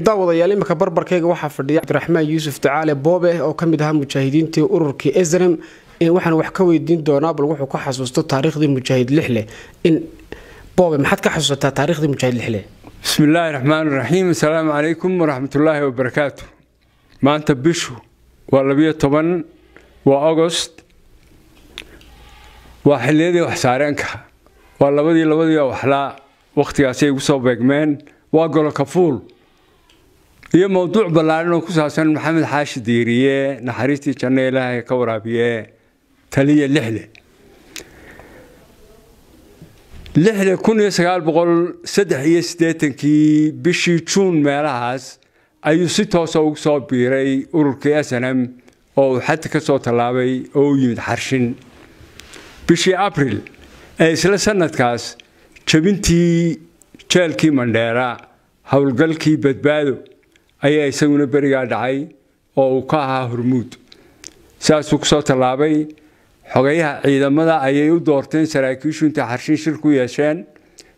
daawadayaal iminka barbarkayga waxaa fadhiya cabdiraxmaan yuusuf dacaale boobe oo ka mid ahaa mujaahidiintii ururkii esrem waxaan wax ka weydiin doonaa bal wuxuu ka xasuusto taarikhdii mujaahid lixle in boobe maxaad ka xasuusataa taarikhdii mujaahid lixle bismi illaahi raxmaan raxiim asalaamu calaykum waraxmatullaahi wabarakaatu maanta bishu waa labiyo toban waa ogost waa xiliyadii waxsaareenka waa labadii labadii waxlaa wakhtigaasay igu soo beegmeen waa golo kafuul iyo mowduuc ballaaran oo ku saabsan maxamed xaashi diiriye naxariistii janno ilaahay ka waraabiye taliya lixle lixle kun iyo sagaal boqol saddex iyo siddeetankii bishii juun meelahaas ayuu si toosa ah ugu soo biiray ururkii s n m oo uu xaddi ka soo tallaabay oo u yimid xarshin bishii abril ee isla sannadkaas jebintii jeelkii mandheera howlgalkii badbaado ayaa isaguna berigaa dhacay oo uu ka ahaa hormuud saasuu kusoo tallaabay xogayaha ciidamada ayay u doorteen saraakiishu intay xarshin shir ku yeesheen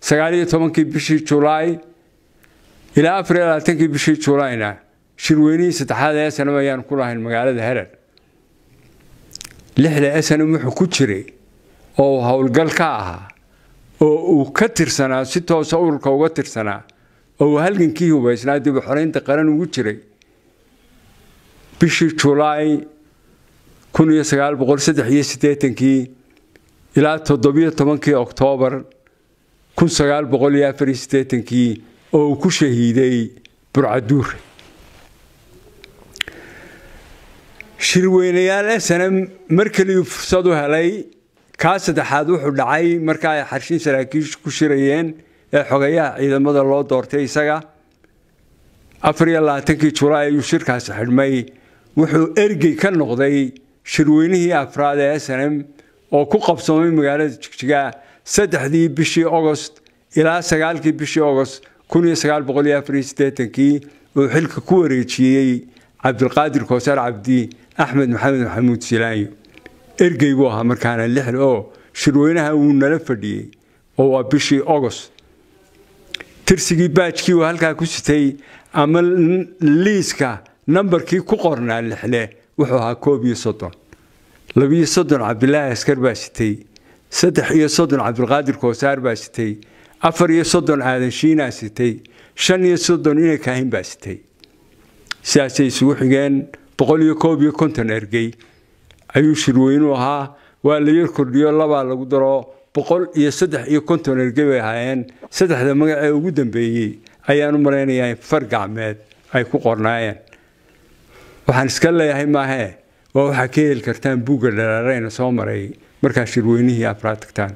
sagaaliyo bishii julaay ilaa afar iyo labaatankii bishii julayna shirweynihii saddexaad ee esanam ayaan ku lahayn magaalada heran lixda esanam wuxuu ku jiray oo howlgal ka ahaa oo uu ka tirsanaa si toosa ururka uga tirsanaa oo uu halgankii huba isnaa dib xoraynta qaran ugu jiray bishii julaai kun iyo ilaa toddobiyo tobankii oktoobar kun sagaal boqol iyo afar iyo siddeetankii oo uu ku shahiiday burcaduur shirweynayaal sna mar keliyu fursad u helay kaa saddexaad wuxuu dhacay marka ay xarshin saraakiishu ku shirayeen ee xogayaha ciidamada loo doortay isaga afar iyo labaatankii julaay ayuu shirkaasi xidhmay wuxuu ergey ka noqday shirweynihii afraad ee snm oo ku qabsoomay magaalada jigjiga saddexdii bishii agost ilaa sagaalkii bishii ogost kii uu xilka ku wareejiyey cabdilqaadir koosaar cabdi axmed maxamed maxamuud silaayo ergey buu ahaa markaana lixda oo shirweynaha wuu nala fadhiyey oo waa bishii agost tirsigii baajkii waa halkaa ku sitay ama liiska nambarkii ku qornaa lixle wuxuu ahaa koob iyo soddon labiyo soddon cabdilaahi askar baa sitay saddex iyo soddon cabdilqaadir koosaar baa sitay afar iyo soddon aadan shiinaa sitay shan iyo soddon inay kaahin baa sitay sidaasay isugu xigeen boqol iyo koob iyo konton ergey ayuu shirweynu ahaa waa la yar kordhiyo labaa lagu daro boqol iyo saddex iyo konton ergebay ahaayeen saddexda magac ee ugu dambeeyey ayaan u malaynayaa in far gacmeed ay ku qornaayeen waxaan iska leeyahay maahee waa waxaa ka heli kartaan buugga dhalaarayna soo maray markaa shirweynihii afraad tagtaan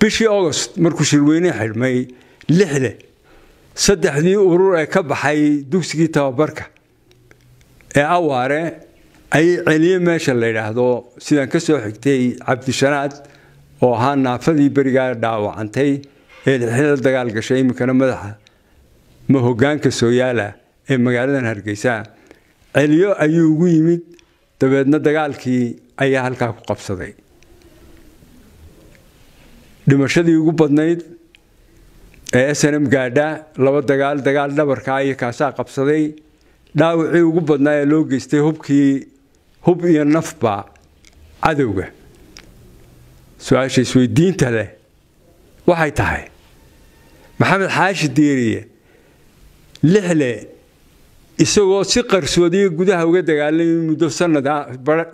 bishii agost markuu shirweynihii xidhmay lixde saddexdii urur ee ka baxay dugsigii tababarka ee awaare ay celiye meesha la yidhaahdo sidaan ka soo xigtay cabdishanaad oo ahaa naafadii berigaa dhaawacantay ee la dagaal gashay iminkana madaxa ma hogaanka sooyaala ee magaaladan hargeysa celiyo ayuu ugu yimid dabeedna dagaalkii ayaa halkaa ku qabsaday dhimashadii ugu badnayd ee snm gaadha laba dagaal dagaal dhabarkaa iyo kaasaa qabsaday dhaawacii ugu badnaa ee loo geystay hubkii hub iyo nafbaa cadowga su-aasha isweydiinta leh waxay tahay maxamed xaashi diiriye lixle isagoo si qarsoodiy gudaha uga dagaalamay muddo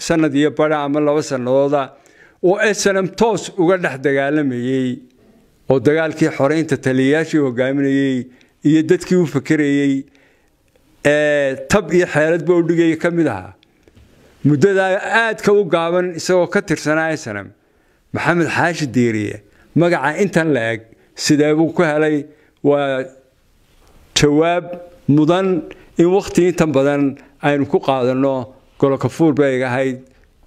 sanad iyo badha ama laba sanadooda oo snm toos uga dhex dagaalamayey oo dagaalkii xoraynta taliyayaashii hogaaminayey iyo dadkii u fakerayey tab iyo xeeladba udhigaya ka mid ahaa muddadaa aadka u gaaban isagoo ka tirsanaa sanam maxamed xaashi diiriye magaca intan la eg sidee buu ku helay waa jawaab mudan in wakhti intan badan aynu ku qaadanno golokafuur bay ig ahayd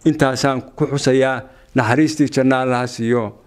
intaasaan ku xusayaa naxariistii jannaalahaas iyo